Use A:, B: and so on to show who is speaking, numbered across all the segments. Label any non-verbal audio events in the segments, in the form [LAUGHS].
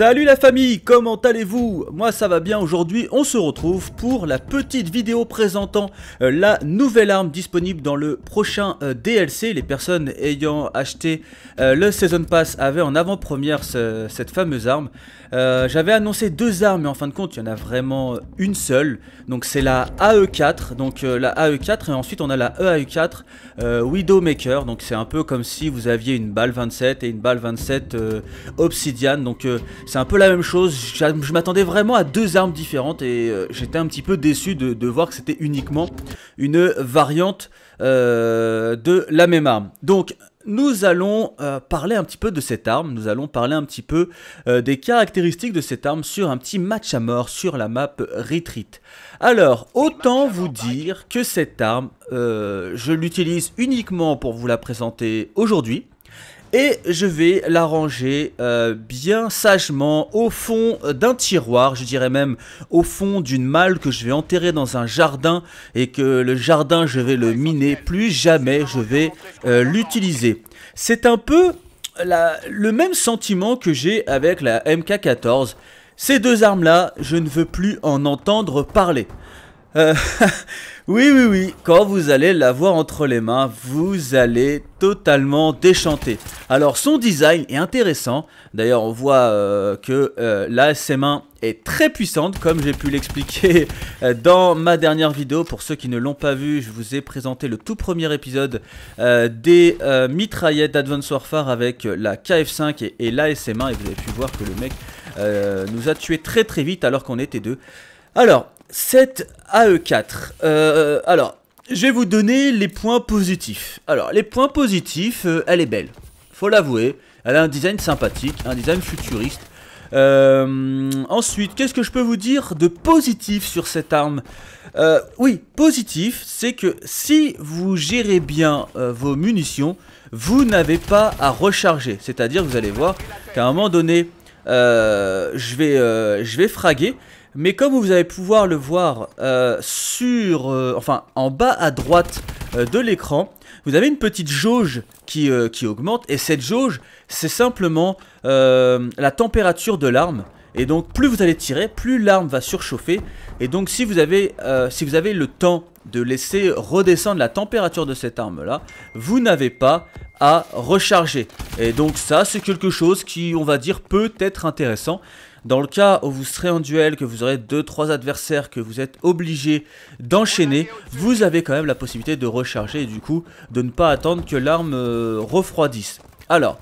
A: Salut la famille, comment allez-vous Moi ça va bien aujourd'hui, on se retrouve pour la petite vidéo présentant euh, la nouvelle arme disponible dans le prochain euh, DLC. Les personnes ayant acheté euh, le Season Pass avaient en avant-première cette fameuse arme. J'avais annoncé deux armes mais en fin de compte il y en a vraiment une seule. Donc c'est la AE4, donc la AE4 et ensuite on a la EAE4 Widowmaker. Donc c'est un peu comme si vous aviez une balle 27 et une balle 27 Obsidian. Donc c'est un peu la même chose. Je m'attendais vraiment à deux armes différentes et euh, j'étais un petit peu déçu de, voir que c'était uniquement une variante euh, de la même arme. Donc nous allons euh, parler un petit peu de cette arme, nous allons parler un petit peu des caractéristiques de cette arme sur un petit match à mort sur la map Retreat. Alors, autant vous dire que cette arme, je l'utilise uniquement pour vous la présenter aujourd'hui. Et je vais la ranger euh, bien sagement au fond d'un tiroir, je dirais même au fond d'une malle que je vais enterrer dans un jardin et que le jardin je vais le miner, plus jamais je vais euh, l'utiliser. C'est un peu le même sentiment que j'ai avec la MK14. Ces deux armes là, je ne veux plus en entendre parler. Euh, [LAUGHS] oui, oui, oui, quand vous allez l'avoir entre les mains, vous allez totalement déchanter. Alors son design est intéressant, d'ailleurs on voit euh, que euh, la SM1 est très puissante comme j'ai pu l'expliquer [LAUGHS] dans ma dernière vidéo. Pour ceux qui ne l'ont pas vu, je vous ai présenté le tout premier épisode des mitraillettes d'Advance Warfare avec la KF5 et, et la SM1 et vous avez pu voir que le mec nous a tué très très vite alors qu'on était deux. Alors, cette AE4. Euh, alors, je vais vous donner les points positifs. Alors, les points positifs, euh, elle est belle. Faut l'avouer. Elle a un design sympathique, un design futuriste. Euh, ensuite, qu'est-ce que je peux vous dire de positif sur cette arme Oui, positif, c'est que si vous gérez bien vos munitions, vous n'avez pas à recharger. C'est-à-dire, vous allez voir qu'à un moment donné, je, vais, je vais fraguer mais comme vous allez pouvoir le voir euh, sur, euh, enfin, en bas à droite euh, de l'écran, vous avez une petite jauge qui, augmente. Et cette jauge, c'est simplement la température de l'arme. Et donc plus vous allez tirer, plus l'arme va surchauffer. Et donc si vous avez, si vous avez le temps de laisser redescendre la température de cette arme là, vous n'avez pas à recharger. Et donc ça c'est quelque chose qui on va dire peut être intéressant. Dans le cas où vous serez en duel, que vous aurez 2-3 adversaires, que vous êtes obligé d'enchaîner, vous avez quand même la possibilité de recharger et du coup de ne pas attendre que l'arme euh, refroidisse. Alors,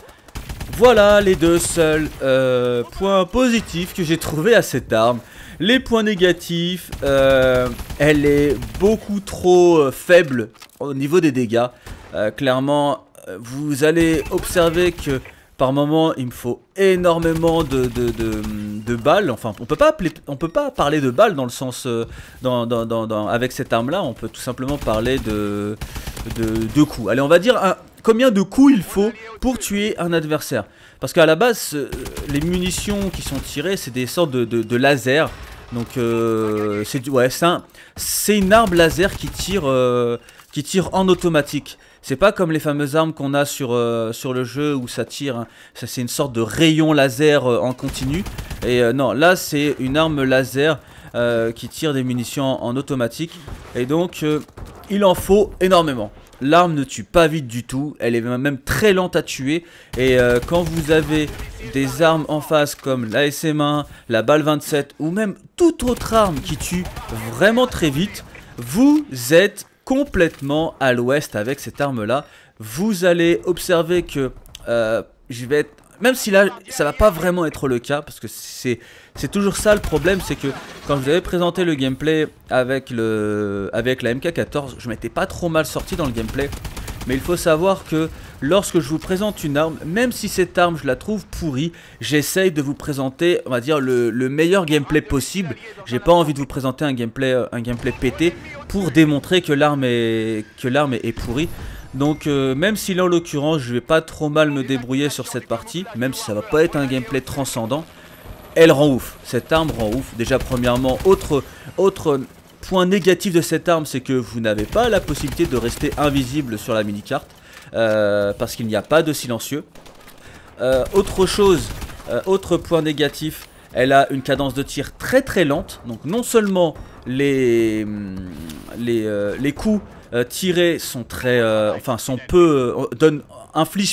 A: voilà les deux seuls euh, points positifs que j'ai trouvé à cette arme. Les points négatifs, euh, elle est beaucoup trop faible au niveau des dégâts. clairement, vous allez observer que par moment, il me faut énormément de, balles. Enfin, on peut pas on peut pas parler de balles dans le sens, euh, dans, avec cette arme-là, on peut tout simplement parler de, de, coups. Allez, on va dire combien de coups il faut pour tuer un adversaire. Parce qu'à la base, euh, les munitions qui sont tirées, c'est des sortes de, lasers. Donc, euh, c'est ouais, un, une arme laser qui tire, euh, qui tire en automatique. C'est pas comme les fameuses armes qu'on a sur, euh, sur le jeu où ça tire. Hein. C'est une sorte de rayon laser euh, en continu. Et euh, non, là c'est une arme laser qui tire des munitions en, automatique. Et donc il en faut énormément. L'arme ne tue pas vite du tout, elle est même très lente à tuer et quand vous avez des armes en face comme la SM1, la balle 27 ou même toute autre arme qui tue vraiment très vite, vous êtes complètement à l'ouest avec cette arme-là. Vous allez observer que euh, je vais être... Même si là, ça va pas vraiment être le cas, parce que c'est toujours ça le problème, c'est que quand je vous avais présenté le gameplay avec, le, avec la MK14, je m'étais pas trop mal sorti dans le gameplay. Mais il faut savoir que lorsque je vous présente une arme, même si cette arme je la trouve pourrie, j'essaye de vous présenter, on va dire, le, meilleur gameplay possible. J'ai pas envie de vous présenter un gameplay, euh, un gameplay pété pour démontrer que l'arme est, est pourrie. Donc euh, même si là en l'occurrence je vais pas trop mal me débrouiller sur cette partie, même si ça va pas être un gameplay transcendant, elle rend ouf, cette arme rend ouf. Déjà premièrement, autre, autre point négatif de cette arme c'est que vous n'avez pas la possibilité de rester invisible sur la mini-carte. Euh, parce qu'il n'y a pas de silencieux. Euh, autre chose, euh, autre point négatif, elle a une cadence de tir très très lente. Donc non seulement les, hum, les, coups tirés sont très... enfin sont peu... donnent,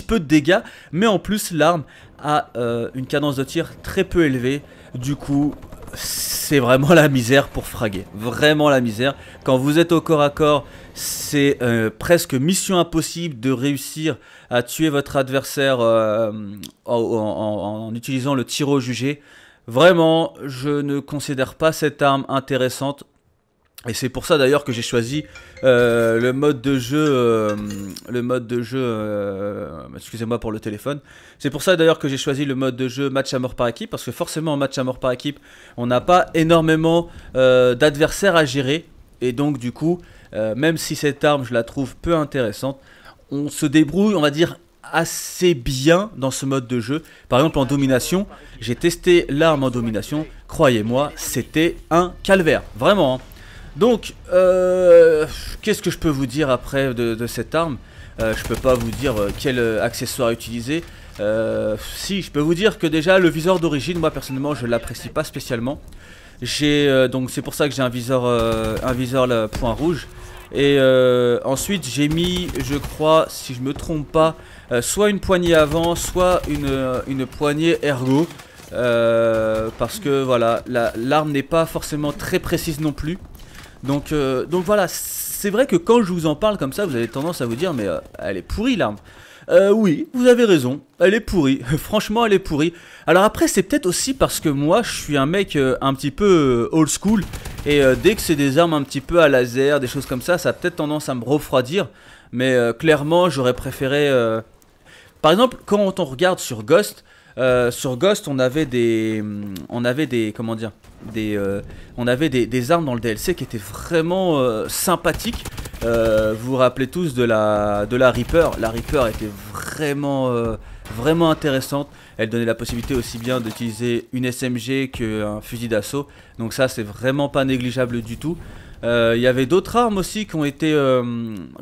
A: peu de dégâts, mais en plus l'arme a une cadence de tir très peu élevée. Du coup, c'est vraiment la misère pour fraguer. Vraiment la misère. Quand vous êtes au corps à corps, c'est euh, presque mission impossible de réussir à tuer votre adversaire euh, en, en utilisant le tir au jugé. Vraiment, je ne considère pas cette arme intéressante et c'est pour ça d'ailleurs que j'ai choisi euh, le mode de jeu, euh, le mode de jeu, euh, excusez-moi pour le téléphone. C'est pour ça d'ailleurs que j'ai choisi le mode de jeu match à mort par équipe parce que forcément en match à mort par équipe, on n'a pas énormément d'adversaires à gérer et donc du coup, même si cette arme je la trouve peu intéressante, on se débrouille, on va dire assez bien dans ce mode de jeu. Par exemple en domination, j'ai testé l'arme en domination, croyez-moi, c'était un calvaire, vraiment. Hein. Donc, euh, qu'est-ce que je peux vous dire après de, cette arme euh, Je peux pas vous dire euh, quel euh, accessoire utiliser. si, je peux vous dire que déjà, le viseur d'origine, moi personnellement, je l'apprécie pas spécialement. J'ai Donc c'est pour ça que j'ai un viseur, un viseur point rouge. Et ensuite, j'ai mis, je crois, si je me trompe pas, soit une poignée avant, soit une, poignée ergo. parce que voilà, l'arme n'est pas forcément très précise non plus. Donc, euh, donc voilà, c'est vrai que quand je vous en parle comme ça, vous avez tendance à vous dire, mais euh, elle est pourrie l'arme. Euh, oui, vous avez raison, elle est pourrie. [LAUGHS] Franchement, elle est pourrie. Alors après, c'est peut-être aussi parce que moi, je suis un mec un petit peu old school. Et dès que c'est des armes un petit peu à laser, des choses comme ça, ça a peut-être tendance à me refroidir. Mais clairement, j'aurais préféré... Par exemple, quand on regarde sur Ghost, euh, sur Ghost, on avait des, on avait des, comment dire, des, euh, on avait des, armes dans le DLC qui étaient vraiment euh, sympathiques. vous vous rappelez tous de la, de la Reaper. La Reaper était vraiment, vraiment intéressante. Elle donnait la possibilité aussi bien d'utiliser une SMG qu'un fusil d'assaut. Donc ça, c'est vraiment pas négligeable du tout. Euh, il y avait d'autres armes aussi qui ont été, euh,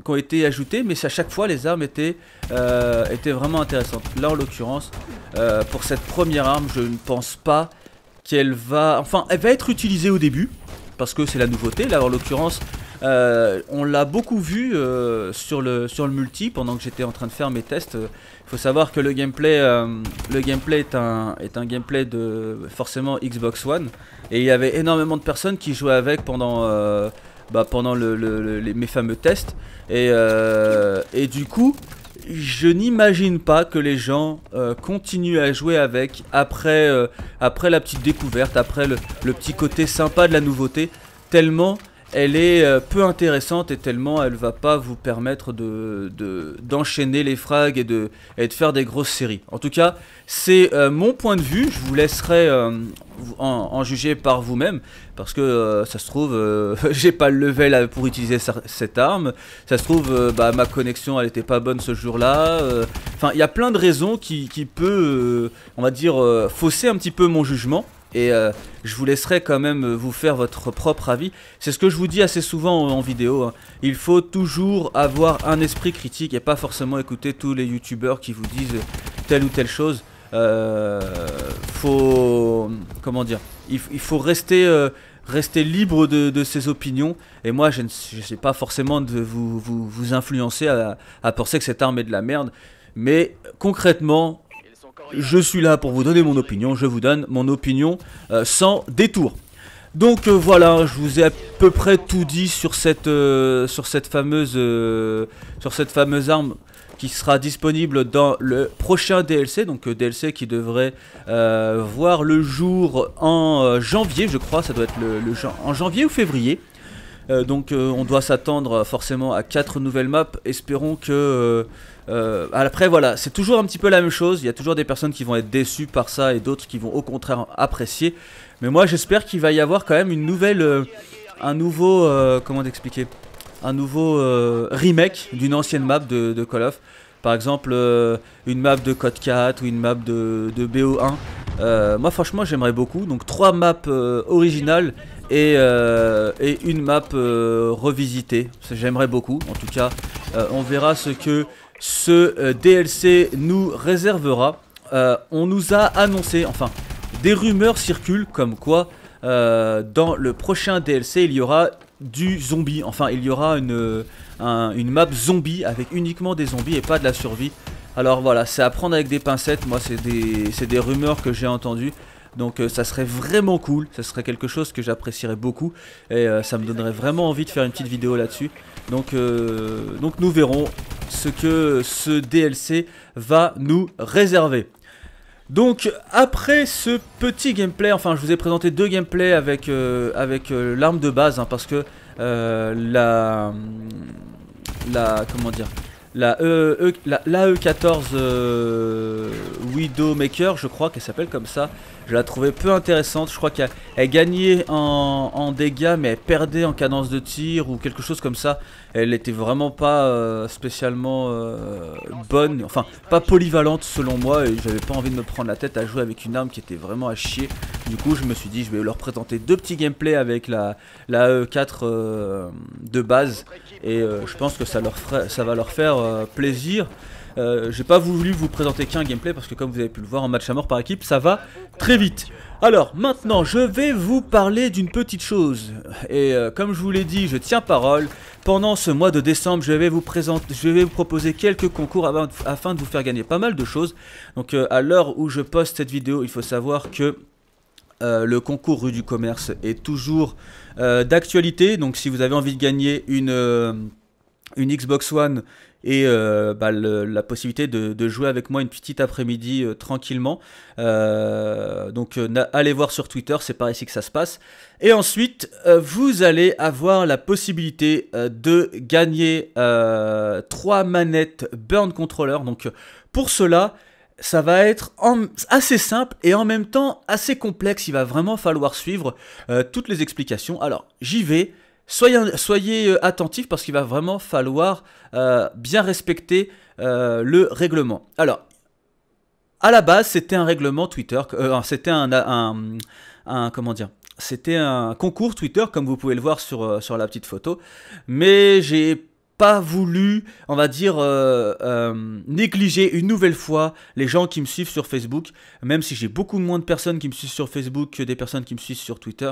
A: ont été ajoutées, mais à chaque fois les armes étaient, euh, étaient vraiment intéressantes. Là en l'occurrence, pour cette première arme, je ne pense pas qu'elle va... Enfin, elle va être utilisée au début, parce que c'est la nouveauté. Là en l'occurrence, euh, on l'a beaucoup vu euh, sur, le, sur le multi pendant que j'étais en train de faire mes tests. Il faut savoir que le gameplay, euh, le gameplay est, un, est un gameplay de forcément Xbox One. Et il y avait énormément de personnes qui jouaient avec pendant... Bah, pendant le, mes fameux tests. Et, et du coup, je n'imagine pas que les gens continuent à jouer avec après, après la petite découverte, après le, petit côté sympa de la nouveauté, tellement elle est euh, peu intéressante et tellement elle va pas vous permettre de, d'enchaîner les frags et de, de faire des grosses séries. En tout cas, c'est euh, mon point de vue, je vous laisserai euh, en, juger par vous-même, parce que ça se trouve, [LAUGHS] j'ai pas le level pour utiliser cette arme, ça se trouve, bah, ma connexion elle était pas bonne ce jour-là, enfin il y a plein de raisons qui, qui peut, on va dire, fausser un petit peu mon jugement et euh, je vous laisserai quand même euh, vous faire votre propre avis. C'est ce que je vous dis assez souvent en vidéo. Hein. Il faut toujours avoir un esprit critique et pas forcément écouter tous les youtubeurs qui vous disent telle ou telle chose. Euh, faut comment dire il, faut rester rester libre de, ses opinions et moi je ne sais pas forcément de vous, influencer à penser que cette arme est de la merde mais concrètement je suis là pour vous donner mon opinion, je vous donne mon opinion euh, sans détour. Donc euh, voilà, je vous ai à peu près tout dit sur cette, euh, sur cette, fameuse, sur cette fameuse arme qui sera disponible dans le prochain DLC, donc DLC qui devrait voir le jour en janvier, je crois, ça doit être en janvier ou février. Euh, donc euh, on doit s'attendre forcément à quatre nouvelles maps. Espérons que... Euh, après voilà, c'est toujours un petit peu la même chose. Il y a toujours des personnes qui vont être déçues par ça et d'autres qui vont au contraire apprécier. Mais moi j'espère qu'il va y avoir quand même une nouvelle... un nouveau... comment d'expliquer Un nouveau remake d'une ancienne map de, Call of. Par exemple, une map de Code 4 ou une map de BO1. Euh, moi franchement j'aimerais beaucoup donc trois maps euh, originales euh, et, une map revisitée j'aimerais beaucoup en tout cas on verra ce que ce DLC nous réservera on nous a annoncé enfin des rumeurs circulent comme quoi dans le prochain DLC il y aura du zombie enfin il y aura une, une map zombie avec uniquement des zombies et pas de la survie alors voilà, c'est à prendre avec des pincettes. Moi, c'est des, des rumeurs que j'ai entendues. Donc euh, ça serait vraiment cool, ça serait quelque chose que j'apprécierais beaucoup et euh, ça me donnerait vraiment envie de faire une petite vidéo là-dessus. Donc, euh, donc nous verrons ce que ce DLC va nous réserver. Donc après ce petit gameplay, enfin je vous ai présenté deux gameplays avec, avec l'arme de base hein, parce que la, la... comment dire la, e, e la, E14 euh, Widowmaker, je crois qu'elle s'appelle comme ça, je la trouvais peu intéressante. Je crois qu'elle gagnait en, dégâts, mais elle perdait en cadence de tir ou quelque chose comme ça. Elle n'était vraiment pas euh, spécialement euh, bonne, enfin pas polyvalente selon moi. Et j'avais pas envie de me prendre la tête à jouer avec une arme qui était vraiment à chier. Du coup, je me suis dit, je vais leur présenter deux petits gameplays avec la, la E4 euh, de base. Et je pense que ça, leur ça va leur faire plaisir. Euh, j'ai pas voulu vous présenter qu'un gameplay parce que comme vous avez pu le voir en match à mort par équipe, ça va très vite. Alors maintenant, je vais vous parler d'une petite chose. Et euh, comme je vous l'ai dit, je tiens parole. Pendant ce mois de décembre, je vais vous présenter, je vais vous proposer quelques concours afin de vous faire gagner pas mal de choses. Donc euh, à l'heure où je poste cette vidéo, il faut savoir que le concours rue du commerce est toujours d'actualité. Donc si vous avez envie de gagner une une Xbox One et euh, bah, la possibilité de, jouer avec moi une petite après-midi euh, tranquillement. Euh, donc allez voir sur Twitter, c'est par ici que ça se passe. Et ensuite, vous allez avoir la possibilité de gagner trois manettes Burn Controller. Donc pour cela, ça va être assez simple et en même temps assez complexe. Il va vraiment falloir suivre toutes les explications. Alors j'y vais. Soyez, euh, attentifs parce qu'il va vraiment falloir euh, bien respecter euh, le règlement. Alors, à la base, c'était un règlement Twitter, c'était un, comment dire, c'était un concours Twitter, comme vous pouvez le voir sur, sur la petite photo, mais j'ai pas voulu, on va dire, négliger une nouvelle fois les gens qui me suivent sur Facebook, même si j'ai beaucoup moins de personnes qui me suivent sur Facebook que des personnes qui me suivent sur Twitter.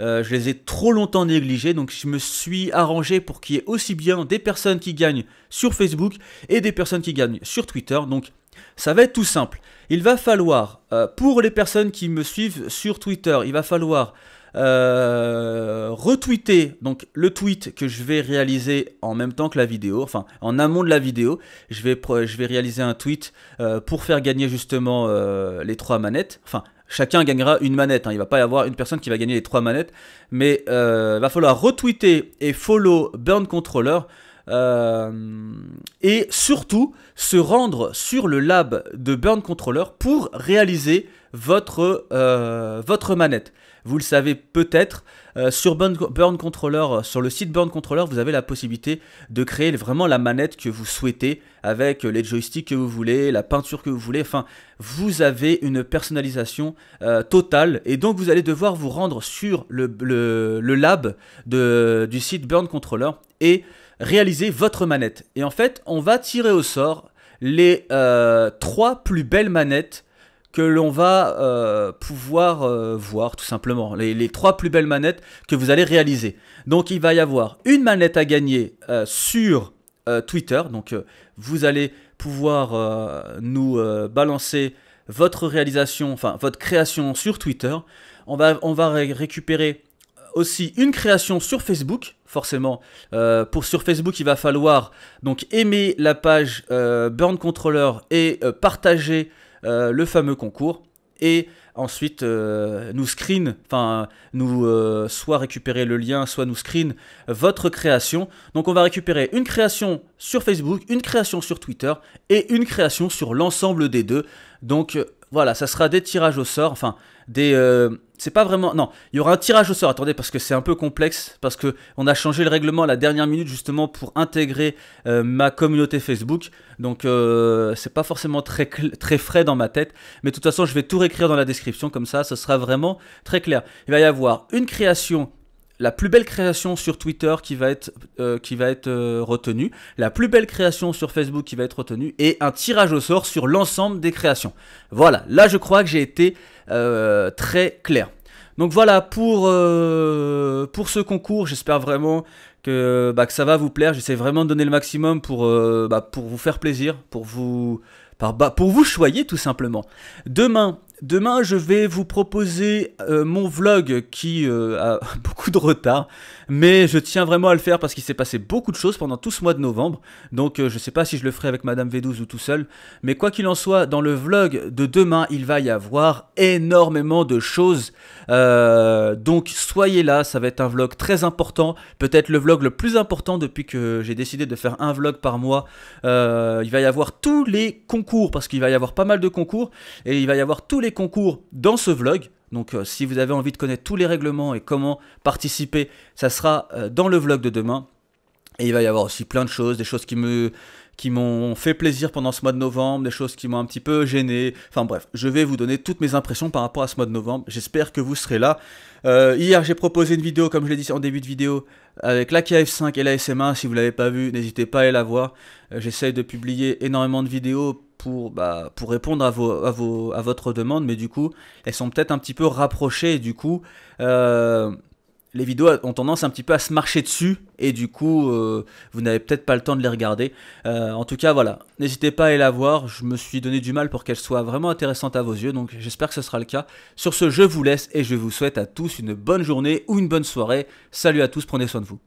A: Euh, je les ai trop longtemps négligés, donc je me suis arrangé pour qu'il y ait aussi bien des personnes qui gagnent sur Facebook et des personnes qui gagnent sur Twitter. Donc ça va être tout simple. Il va falloir, euh, pour les personnes qui me suivent sur Twitter, il va falloir euh, retweeter donc le tweet que je vais réaliser en même temps que la vidéo, enfin en amont de la vidéo, je vais, je vais réaliser un tweet pour faire gagner justement les trois manettes, enfin Chacun gagnera une manette. Hein. Il ne va pas y avoir une personne qui va gagner les trois manettes. Mais il euh, va falloir retweeter et follow Burn Controller. Euh, et surtout se rendre sur le lab de Burn Controller pour réaliser votre, euh, votre manette vous le savez peut-être. Euh, sur Burn, Controller, euh, sur le site Burn Controller, vous avez la possibilité de créer vraiment la manette que vous souhaitez avec euh, les joysticks que vous voulez, la peinture que vous voulez. Enfin, vous avez une personnalisation totale et donc vous allez devoir vous rendre sur le, lab du site Burn Controller et réaliser votre manette. Et en fait, on va tirer au sort les trois plus belles manettes que l'on va euh, pouvoir euh, voir tout simplement, les, trois plus belles manettes que vous allez réaliser. Donc il va y avoir une manette à gagner euh, sur Twitter, donc vous allez pouvoir nous balancer votre réalisation, enfin votre création sur Twitter. On va, on va récupérer aussi une création sur Facebook, forcément. pour sur Facebook, il va falloir donc aimer la page Burn Controller et partager euh, le fameux concours et ensuite euh, nous screen, enfin nous euh, soit récupérer le lien, soit nous screen votre création. Donc on va récupérer une création sur Facebook, une création sur Twitter et une création sur l'ensemble des deux. Donc voilà, ça sera des tirages au sort, enfin, des... Euh, c'est pas vraiment... Non, il y aura un tirage au sort, attendez, parce que c'est un peu complexe, parce que on a changé le règlement à la dernière minute, justement, pour intégrer euh, ma communauté Facebook, donc euh, c'est pas forcément très, très frais dans ma tête, mais de toute façon, je vais tout réécrire dans la description, comme ça, ce sera vraiment très clair. Il va y avoir une création la plus belle création sur Twitter qui va être, euh, qui va être euh, retenue, la plus belle création sur Facebook qui va être retenue, et un tirage au sort sur l'ensemble des créations. Voilà, là je crois que j'ai été euh, très clair. Donc voilà pour, pour ce concours, j'espère vraiment bah, que, ça va vous plaire, j'essaie vraiment de donner le maximum pour, bah, pour vous faire plaisir, pour vous, bah, pour vous choyer tout simplement. Demain, Demain, je vais vous proposer euh, mon vlog qui euh, a [LAUGHS] beaucoup de retard, mais je tiens vraiment à le faire parce qu'il s'est passé beaucoup de choses pendant tout ce mois de novembre. Donc, euh, je ne sais pas si je le ferai avec Madame V12 ou tout seul, mais quoi qu'il en soit, dans le vlog de demain, il va y avoir énormément de choses. donc, soyez là, ça va être un vlog très important, peut-être le vlog le plus important depuis que j'ai décidé de faire un vlog par mois. il va y avoir tous les concours parce qu'il va y avoir pas mal de concours et il va y avoir tous les concours dans ce vlog. Donc euh, si vous avez envie de connaître tous les règlements et comment participer, ça sera euh, dans le vlog de demain. Et il va y avoir aussi plein de choses, des choses qui me qui m'ont fait plaisir pendant ce mois de novembre, des choses qui m'ont un petit peu gêné. Enfin bref, je vais vous donner toutes mes impressions par rapport à ce mois de novembre. J'espère que vous serez là. Euh, hier, j'ai proposé une vidéo, comme je l'ai dit en début de vidéo, avec la KF5 et la SMA. 1 Si vous ne l'avez pas vue, n'hésitez pas à aller la voir. Euh, j'essaye de publier énormément de vidéos pour, bah, pour répondre à, vos, à, votre demande, mais du coup, elles sont peut-être un petit peu rapprochées. du coup, euh, les vidéos ont tendance un petit peu à se marcher dessus et du coup euh, vous n'avez peut-être pas le temps de les regarder. Euh, en tout cas voilà, n'hésitez pas à aller la voir, je me suis donné du mal pour qu'elle soit vraiment intéressante à vos yeux, donc j'espère que ce sera le cas. Sur ce, je vous laisse et je vous souhaite à tous une bonne journée ou une bonne soirée. Salut à tous, prenez soin de vous.